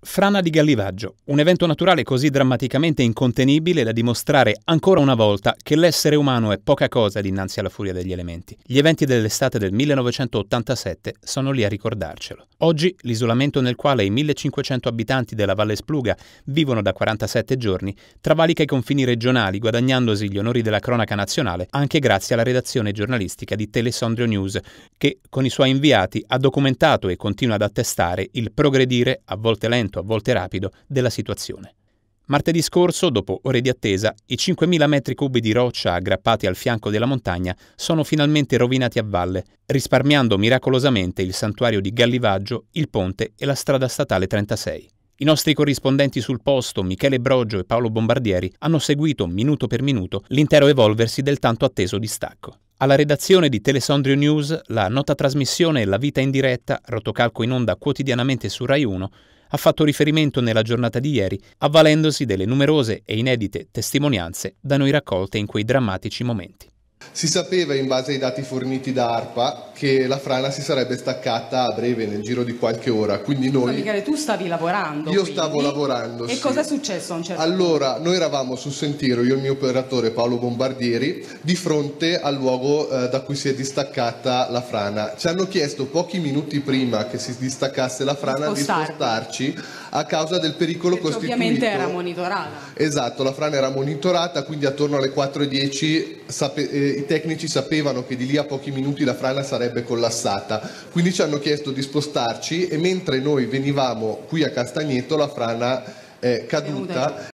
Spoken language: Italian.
Frana di Gallivaggio, un evento naturale così drammaticamente incontenibile da dimostrare ancora una volta che l'essere umano è poca cosa dinanzi alla furia degli elementi. Gli eventi dell'estate del 1987 sono lì a ricordarcelo. Oggi l'isolamento nel quale i 1500 abitanti della Valle Spluga vivono da 47 giorni travalica i confini regionali guadagnandosi gli onori della cronaca nazionale anche grazie alla redazione giornalistica di Telesondrio News che con i suoi inviati ha documentato e continua ad attestare il progredire a volte lento cambiamento, a volte rapido, della situazione. Martedì scorso, dopo ore di attesa, i 5.000 metri cubi di roccia aggrappati al fianco della montagna sono finalmente rovinati a valle, risparmiando miracolosamente il santuario di Gallivaggio, il ponte e la strada statale 36. I nostri corrispondenti sul posto, Michele Brogio e Paolo Bombardieri, hanno seguito minuto per minuto l'intero evolversi del tanto atteso distacco. Alla redazione di Telesondrio News, la nota trasmissione La vita in diretta, rotocalco in onda quotidianamente su Rai 1, ha fatto riferimento nella giornata di ieri, avvalendosi delle numerose e inedite testimonianze da noi raccolte in quei drammatici momenti. Si sapeva, in base ai dati forniti da ARPA, che la frana si sarebbe staccata a breve, nel giro di qualche ora. Quindi noi... Ma Michele, tu stavi lavorando. Io quindi. stavo lavorando. E sì. cosa è successo a un certo Allora, punto? noi eravamo sul sentiero, io e il mio operatore Paolo Bombardieri, di fronte al luogo eh, da cui si è distaccata la frana. Ci hanno chiesto pochi minuti prima che si distaccasse la frana di spostarci a causa del pericolo Perché costituito. Ovviamente era monitorata. Esatto, la frana era monitorata, quindi attorno alle 4.10 eh, i tecnici sapevano che di lì a pochi minuti la frana sarebbe collassata, quindi ci hanno chiesto di spostarci e mentre noi venivamo qui a Castagneto la frana è caduta.